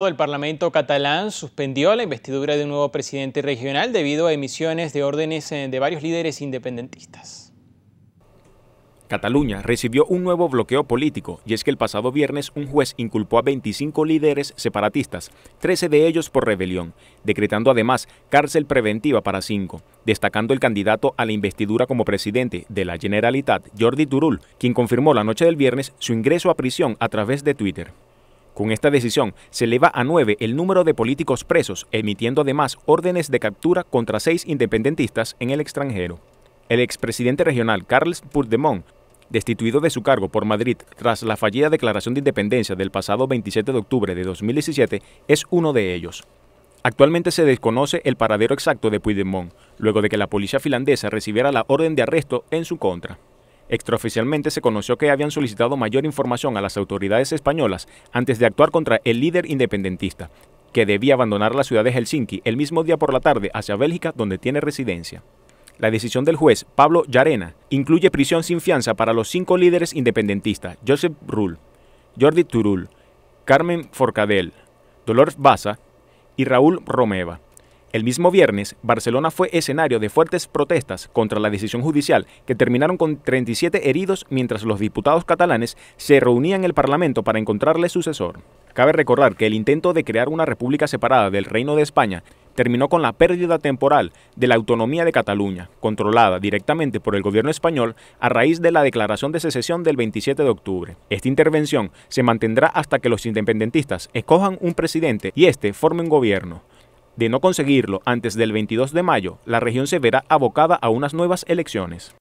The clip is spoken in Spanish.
El Parlamento catalán suspendió la investidura de un nuevo presidente regional debido a emisiones de órdenes eh, de varios líderes independentistas. Cataluña recibió un nuevo bloqueo político y es que el pasado viernes un juez inculpó a 25 líderes separatistas, 13 de ellos por rebelión, decretando además cárcel preventiva para cinco, destacando el candidato a la investidura como presidente de la Generalitat, Jordi Turul, quien confirmó la noche del viernes su ingreso a prisión a través de Twitter. Con esta decisión se eleva a nueve el número de políticos presos, emitiendo además órdenes de captura contra seis independentistas en el extranjero. El expresidente regional Carles Puigdemont, destituido de su cargo por Madrid tras la fallida declaración de independencia del pasado 27 de octubre de 2017, es uno de ellos. Actualmente se desconoce el paradero exacto de Puigdemont, luego de que la policía finlandesa recibiera la orden de arresto en su contra. Extraoficialmente se conoció que habían solicitado mayor información a las autoridades españolas antes de actuar contra el líder independentista, que debía abandonar la ciudad de Helsinki el mismo día por la tarde hacia Bélgica donde tiene residencia. La decisión del juez Pablo Llarena incluye prisión sin fianza para los cinco líderes independentistas, Josep Rull, Jordi Turul, Carmen Forcadell, Dolores Baza y Raúl Romeva. El mismo viernes, Barcelona fue escenario de fuertes protestas contra la decisión judicial que terminaron con 37 heridos mientras los diputados catalanes se reunían en el Parlamento para encontrarle sucesor. Cabe recordar que el intento de crear una república separada del Reino de España terminó con la pérdida temporal de la autonomía de Cataluña, controlada directamente por el gobierno español a raíz de la declaración de secesión del 27 de octubre. Esta intervención se mantendrá hasta que los independentistas escojan un presidente y éste forme un gobierno. De no conseguirlo antes del 22 de mayo, la región se verá abocada a unas nuevas elecciones.